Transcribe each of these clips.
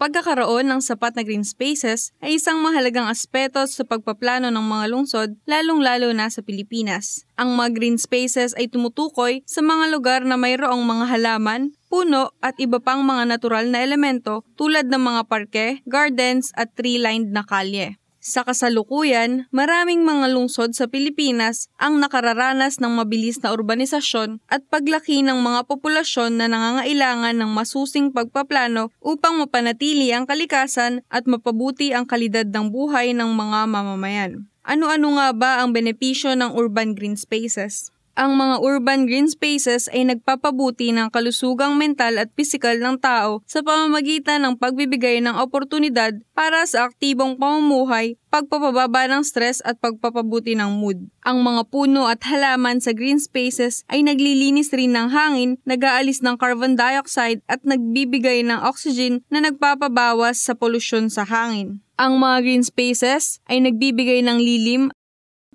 pagkakaroon ng sapat na green spaces ay isang mahalagang aspeto sa pagpaplano ng mga lungsod, lalong-lalo na sa Pilipinas. Ang mga green spaces ay tumutukoy sa mga lugar na mayroong mga halaman, puno at iba pang mga natural na elemento tulad ng mga parke, gardens at tree-lined na kalye. Sa kasalukuyan, maraming mga lungsod sa Pilipinas ang nakararanas ng mabilis na urbanisasyon at paglaki ng mga populasyon na nangangailangan ng masusing pagpaplano upang mapanatili ang kalikasan at mapabuti ang kalidad ng buhay ng mga mamamayan. Ano-ano nga ba ang benepisyo ng urban green spaces? Ang mga urban green spaces ay nagpapabuti ng kalusugang mental at pisikal ng tao sa pamamagitan ng pagbibigay ng oportunidad para sa aktibong pamumuhay, pagpapababa ng stress at pagpapabuti ng mood. Ang mga puno at halaman sa green spaces ay naglilinis rin ng hangin, nag-aalis ng carbon dioxide at nagbibigay ng oxygen na nagpapabawas sa polusyon sa hangin. Ang mga green spaces ay nagbibigay ng lilim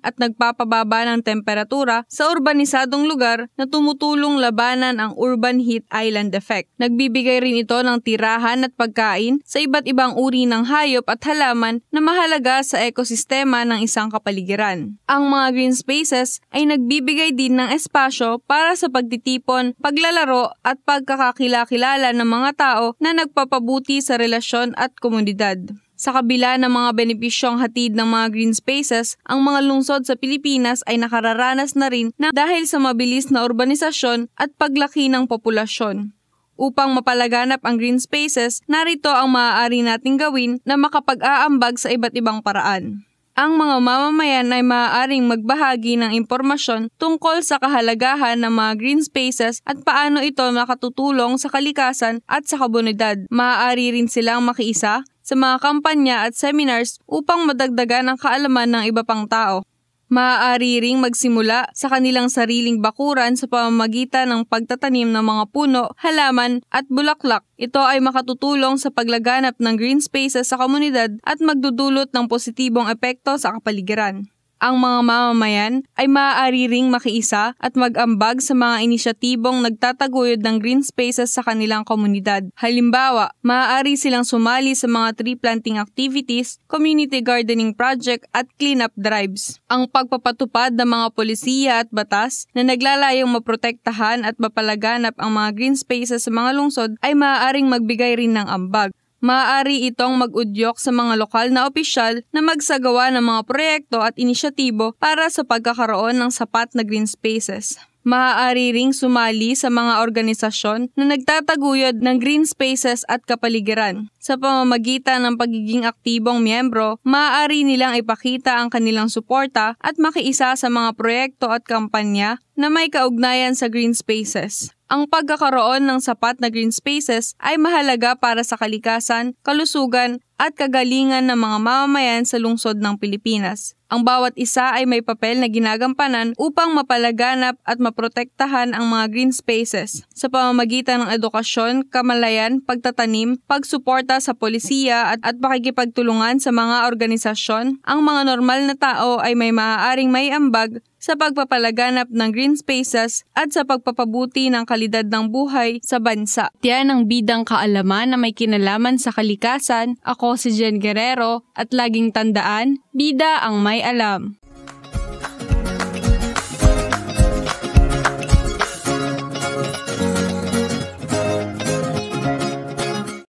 at nagpapababa ng temperatura sa urbanisadong lugar na tumutulong labanan ang urban heat island effect. Nagbibigay rin ito ng tirahan at pagkain sa iba't ibang uri ng hayop at halaman na mahalaga sa ekosistema ng isang kapaligiran. Ang mga green spaces ay nagbibigay din ng espasyo para sa pagtitipon, paglalaro at pagkakakilakilala ng mga tao na nagpapabuti sa relasyon at komunidad. Sa kabila ng mga benepisyong hatid ng mga green spaces, ang mga lungsod sa Pilipinas ay nakararanas na rin na dahil sa mabilis na urbanisasyon at paglaki ng populasyon. Upang mapalaganap ang green spaces, narito ang maaari nating gawin na makapag-aambag sa iba't ibang paraan. Ang mga mamamayan ay maaaring magbahagi ng impormasyon tungkol sa kahalagahan ng mga green spaces at paano ito makatutulong sa kalikasan at sa komunidad. Maaari rin silang makiisa, sa mga kampanya at seminars upang madagdagan ang kaalaman ng iba pang tao. Maaari ring magsimula sa kanilang sariling bakuran sa pamamagitan ng pagtatanim ng mga puno, halaman at bulaklak. Ito ay makatutulong sa paglaganap ng green spaces sa komunidad at magdudulot ng positibong epekto sa kapaligiran. Ang mga mamamayan ay maaari ring makiisa at mag-ambag sa mga inisyatibong nagtataguyod ng green spaces sa kanilang komunidad. Halimbawa, maaari silang sumali sa mga tree planting activities, community gardening project at cleanup drives. Ang pagpapatupad ng mga polisiya at batas na naglalayong maprotektahan at mapalaganap ang mga green spaces sa mga lungsod ay maaaring magbigay rin ng ambag. Maaari itong mag-udyok sa mga lokal na opisyal na magsagawa ng mga proyekto at inisyatibo para sa pagkakaroon ng sapat na green spaces. Maaari ring sumali sa mga organisasyon na nagtataguyod ng green spaces at kapaligiran. Sa pamamagitan ng pagiging aktibong miyembro, maaari nilang ipakita ang kanilang suporta at makiisa sa mga proyekto at kampanya na may kaugnayan sa green spaces. Ang pagkakaroon ng sapat na green spaces ay mahalaga para sa kalikasan, kalusugan at kagalingan ng mga mamamayan sa lungsod ng Pilipinas. Ang bawat isa ay may papel na ginagampanan upang mapalaganap at maprotektahan ang mga green spaces sa pamamagitan ng edukasyon, kamalayan, pagtatanim, pagsuporta sa polisiya at, at pakikipagtulungan sa mga organisasyon. Ang mga normal na tao ay may maaaring may ambag sa pagpapalaganap ng green spaces at sa pagpapabuti ng kalidad ng buhay sa bansa. Yan ang bidang kaalaman na may kinalaman sa kalikasan. Ako ako si Jen Guerrero at laging tandaan, bida ang may alam.